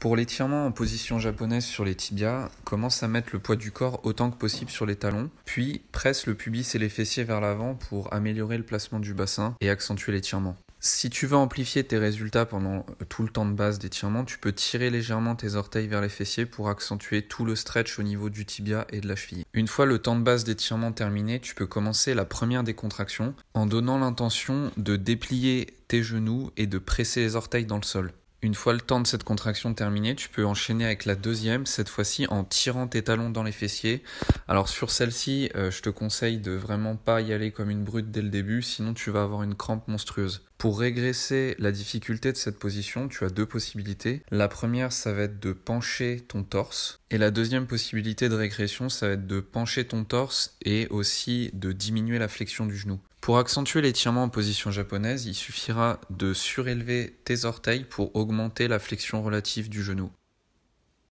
Pour l'étirement en position japonaise sur les tibias, commence à mettre le poids du corps autant que possible sur les talons, puis presse le pubis et les fessiers vers l'avant pour améliorer le placement du bassin et accentuer l'étirement. Si tu veux amplifier tes résultats pendant tout le temps de base d'étirement, tu peux tirer légèrement tes orteils vers les fessiers pour accentuer tout le stretch au niveau du tibia et de la cheville. Une fois le temps de base d'étirement terminé, tu peux commencer la première décontraction en donnant l'intention de déplier tes genoux et de presser les orteils dans le sol. Une fois le temps de cette contraction terminé, tu peux enchaîner avec la deuxième, cette fois-ci en tirant tes talons dans les fessiers. Alors sur celle-ci, euh, je te conseille de vraiment pas y aller comme une brute dès le début, sinon tu vas avoir une crampe monstrueuse. Pour régresser la difficulté de cette position, tu as deux possibilités. La première, ça va être de pencher ton torse. Et la deuxième possibilité de régression, ça va être de pencher ton torse et aussi de diminuer la flexion du genou. Pour accentuer l'étirement en position japonaise, il suffira de surélever tes orteils pour augmenter la flexion relative du genou.